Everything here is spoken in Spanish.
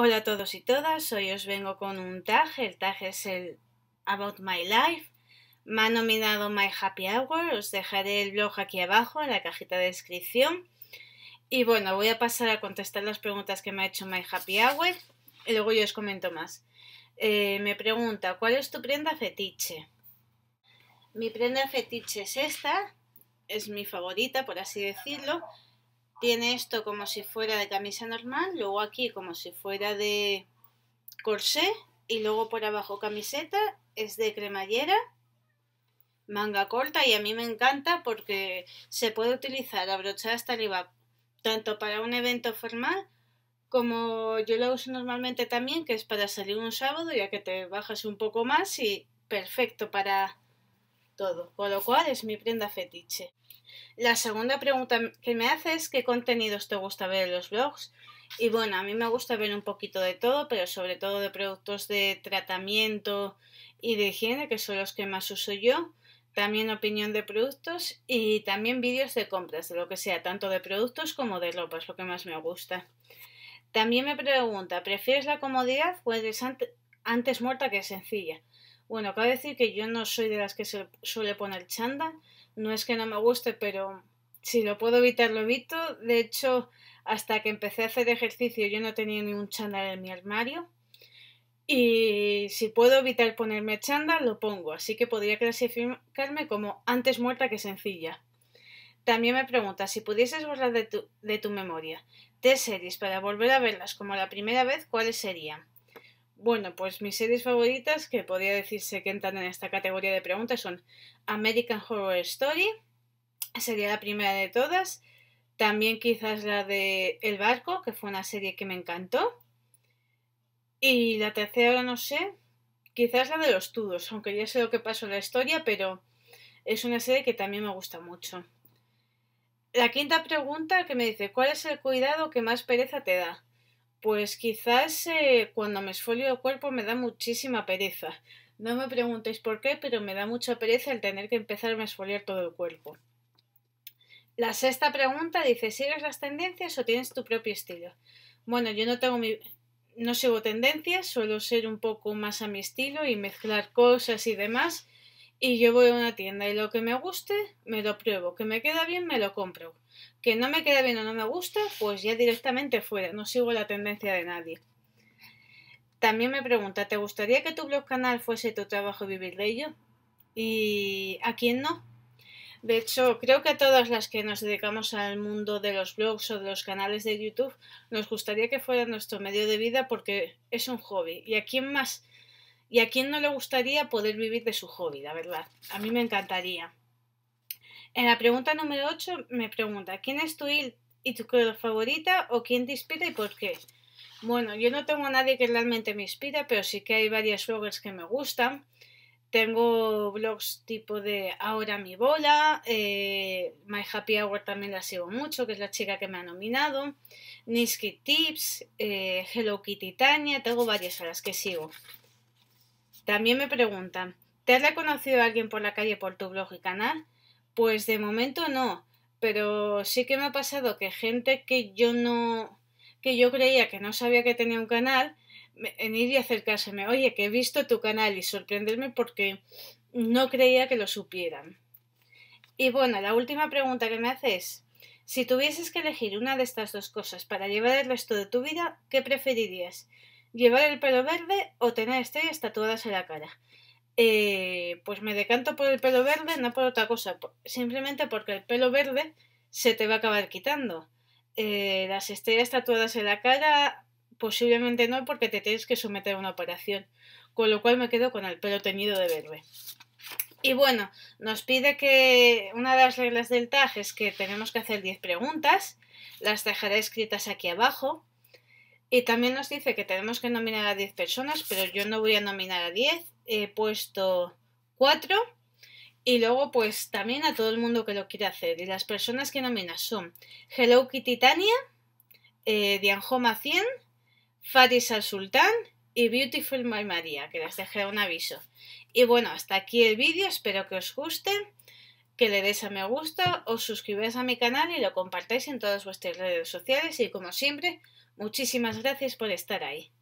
Hola a todos y todas, hoy os vengo con un tag, el tag es el About My Life, me ha nominado My Happy Hour, os dejaré el blog aquí abajo en la cajita de descripción y bueno, voy a pasar a contestar las preguntas que me ha hecho My Happy Hour y luego yo os comento más. Eh, me pregunta, ¿cuál es tu prenda fetiche? Mi prenda fetiche es esta, es mi favorita por así decirlo, tiene esto como si fuera de camisa normal, luego aquí como si fuera de corsé y luego por abajo camiseta, es de cremallera, manga corta y a mí me encanta porque se puede utilizar abrochada hasta arriba tanto para un evento formal como yo lo uso normalmente también que es para salir un sábado ya que te bajas un poco más y perfecto para todo, con lo cual es mi prenda fetiche. La segunda pregunta que me hace es qué contenidos te gusta ver en los blogs. Y bueno, a mí me gusta ver un poquito de todo, pero sobre todo de productos de tratamiento y de higiene, que son los que más uso yo. También opinión de productos y también vídeos de compras, de lo que sea, tanto de productos como de ropa, es lo que más me gusta. También me pregunta, ¿prefieres la comodidad o eres antes muerta que sencilla? Bueno, cabe decir que yo no soy de las que se suele poner chanda. No es que no me guste, pero si lo puedo evitar, lo evito. De hecho, hasta que empecé a hacer ejercicio, yo no tenía ni un chándal en mi armario. Y si puedo evitar ponerme chándal, lo pongo. Así que podría clasificarme como antes muerta que sencilla. También me pregunta si pudieses borrar de tu, de tu memoria tres series para volver a verlas como la primera vez, ¿cuáles serían? Bueno, pues mis series favoritas, que podría decirse que entran en esta categoría de preguntas, son American Horror Story, sería la primera de todas. También quizás la de El Barco, que fue una serie que me encantó. Y la tercera, no sé, quizás la de los Tudos, aunque ya sé lo que pasó en la historia, pero es una serie que también me gusta mucho. La quinta pregunta que me dice, ¿cuál es el cuidado que más pereza te da? Pues quizás eh, cuando me esfolio el cuerpo me da muchísima pereza. No me preguntéis por qué, pero me da mucha pereza el tener que empezar a esfoliar todo el cuerpo. La sexta pregunta dice, ¿sigues las tendencias o tienes tu propio estilo? Bueno, yo no tengo mi... No sigo tendencias, suelo ser un poco más a mi estilo y mezclar cosas y demás. Y yo voy a una tienda y lo que me guste, me lo pruebo. Que me queda bien, me lo compro. Que no me queda bien o no me gusta, pues ya directamente fuera. No sigo la tendencia de nadie. También me pregunta, ¿te gustaría que tu blog canal fuese tu trabajo y vivir de ello? ¿Y a quién no? De hecho, creo que a todas las que nos dedicamos al mundo de los blogs o de los canales de YouTube, nos gustaría que fuera nuestro medio de vida porque es un hobby. ¿Y a quién más ¿Y a quién no le gustaría poder vivir de su hobby, la verdad? A mí me encantaría. En la pregunta número 8 me pregunta, ¿quién es tu y tu color favorita o quién te inspira y por qué? Bueno, yo no tengo a nadie que realmente me inspira, pero sí que hay varias bloggers que me gustan. Tengo blogs tipo de Ahora mi bola, eh, My Happy Hour también la sigo mucho, que es la chica que me ha nominado, Niski Tips, eh, Hello Kitty Tania, tengo varias a las que sigo. También me preguntan, ¿te has reconocido alguien por la calle por tu blog y canal? Pues de momento no, pero sí que me ha pasado que gente que yo no, que yo creía que no sabía que tenía un canal, en ir y acercárseme, oye, que he visto tu canal y sorprenderme porque no creía que lo supieran. Y bueno, la última pregunta que me haces, si tuvieses que elegir una de estas dos cosas para llevar el resto de tu vida, ¿qué preferirías? llevar el pelo verde o tener estrellas tatuadas en la cara. Eh, pues me decanto por el pelo verde, no por otra cosa, simplemente porque el pelo verde se te va a acabar quitando. Eh, las estrellas tatuadas en la cara posiblemente no porque te tienes que someter a una operación, con lo cual me quedo con el pelo teñido de verde. Y bueno, nos pide que una de las reglas del tag es que tenemos que hacer 10 preguntas, las dejaré escritas aquí abajo. Y también nos dice que tenemos que nominar a 10 personas, pero yo no voy a nominar a 10, he puesto 4 y luego pues también a todo el mundo que lo quiere hacer. Y las personas que nominas son Hello Kitty Tania, eh, Dianjoma 100, Faris al Sultán y Beautiful My María, que las dejé un aviso. Y bueno, hasta aquí el vídeo, espero que os guste, que le des a me gusta, os suscribáis a mi canal y lo compartáis en todas vuestras redes sociales y como siempre Muchísimas gracias por estar ahí.